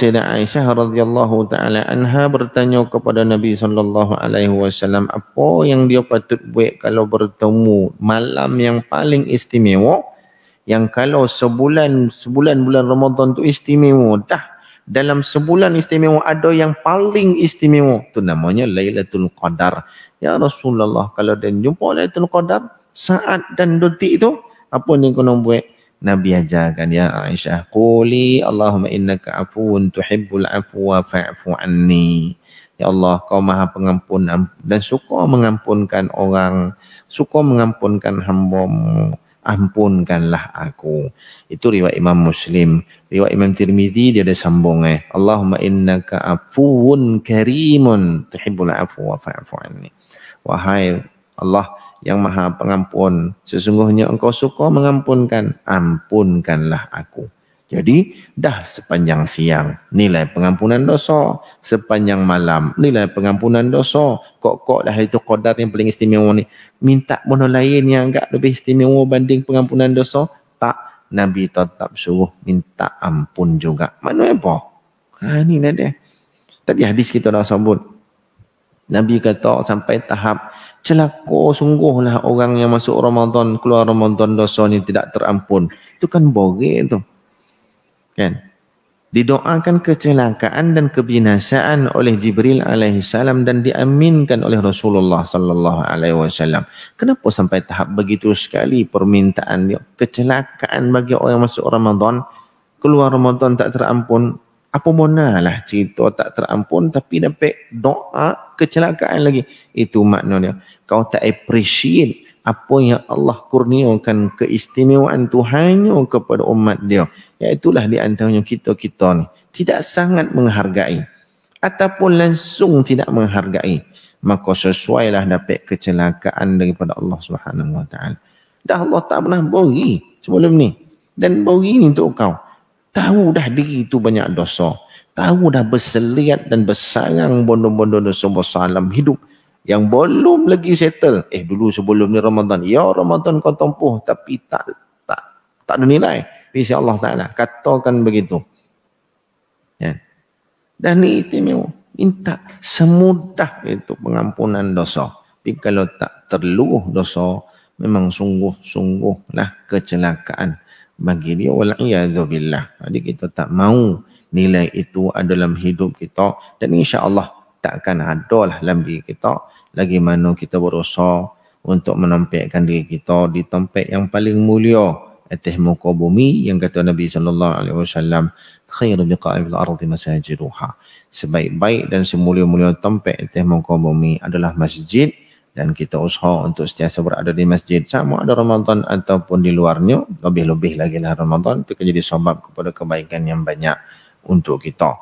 Sayyidah Aisyah radhiyallahu taala anha bertanya kepada Nabi sallallahu alaihi wasallam apa yang dia patut buat kalau bertemu malam yang paling istimewa yang kalau sebulan sebulan bulan Ramadan tu istimewa dah dalam sebulan istimewa ada yang paling istimewa tu namanya Lailatul Qadar. Ya Rasulullah kalau dan jumpa Lailatul Qadar saat dan detik itu apa yang kena buat? Nabi ajarkan ya Aisyah quli Allahumma innaka afun, tuhibbul afwa fa'fu anni ya Allah kau Maha pengampun dan suka mengampunkan orang suka mengampunkan hamba ampunkanlah aku itu riwayat Imam Muslim riwayat Imam Tirmizi dia ada sambung eh Allahumma innaka afun, karimun tuhibbul afwa fa'fu anni wahai Allah yang maha pengampun. Sesungguhnya engkau suka mengampunkan, ampunkanlah aku. Jadi dah sepanjang siang nilai pengampunan dosa, sepanjang malam nilai pengampunan dosa. Kok-kok dah itu qadar yang paling istimewa ni. Minta mana lain yang enggak lebih istimewa banding pengampunan dosa? Tak. Nabi tetap suruh minta ampun juga. Mana apa? Ha ni lah dia. Tapi hadis kita dah sebut. Nabi kata sampai tahap celaka sungguhlah orang yang masuk Ramadan, keluar Ramadan dosanya tidak terampun. Itu kan boleh itu. Kan? Didoakan kecelakaan dan kebinasaan oleh Jibril alaihi salam dan diaminkan oleh Rasulullah sallallahu alaihi wasallam. Kenapa sampai tahap begitu sekali permintaan dia? Kecelakaan bagi orang yang masuk Ramadan, keluar Ramadan tak terampun, apa mona lah cerita tak terampun tapi dapat doa kecelakaan lagi. Itu maknanya. Kau tak appreciate apa yang Allah kurniakan keistimewaan tu hanya kepada umat dia. Iaitulah di antaranya kita-kita ni. Tidak sangat menghargai. Ataupun langsung tidak menghargai. Maka sesuailah dapat kecelakaan daripada Allah SWT. Dah Allah tak pernah beri sebelum ni. Dan beri ni untuk kau. Tahu dah diri itu banyak dosa. Tahu dah berseliat dan bersayang bondo bondon semua salam hidup yang belum lagi settle. Eh dulu sebelum ni Ramadan. Ya Ramadan kau tempuh tapi tak tak tak ada nilai. Insya Allah Ta'ala katakan begitu. Ya. Dan ni istimewa. Minta semudah itu pengampunan dosa. Tapi kalau tak terluh dosa memang sungguh sungguh lah kecelakaan bagi dia wal iazu billah jadi kita tak mau nilai itu ada dalam hidup kita dan insyaallah tak akan ada lah dalam diri kita lagi mana kita berusaha untuk menampakkan diri kita di tempat yang paling mulia atas muka bumi yang kata Nabi sallallahu alaihi wasallam khairu biqa'i fil ardi masajiduha sebaik-baik dan semulia-mulia tempat atas muka bumi adalah masjid dan kita usaha untuk setiasa berada di masjid sama ada Ramadan ataupun di luarnya lebih-lebih lagi lah Ramadan itu akan jadi sebab kepada kebaikan yang banyak untuk kita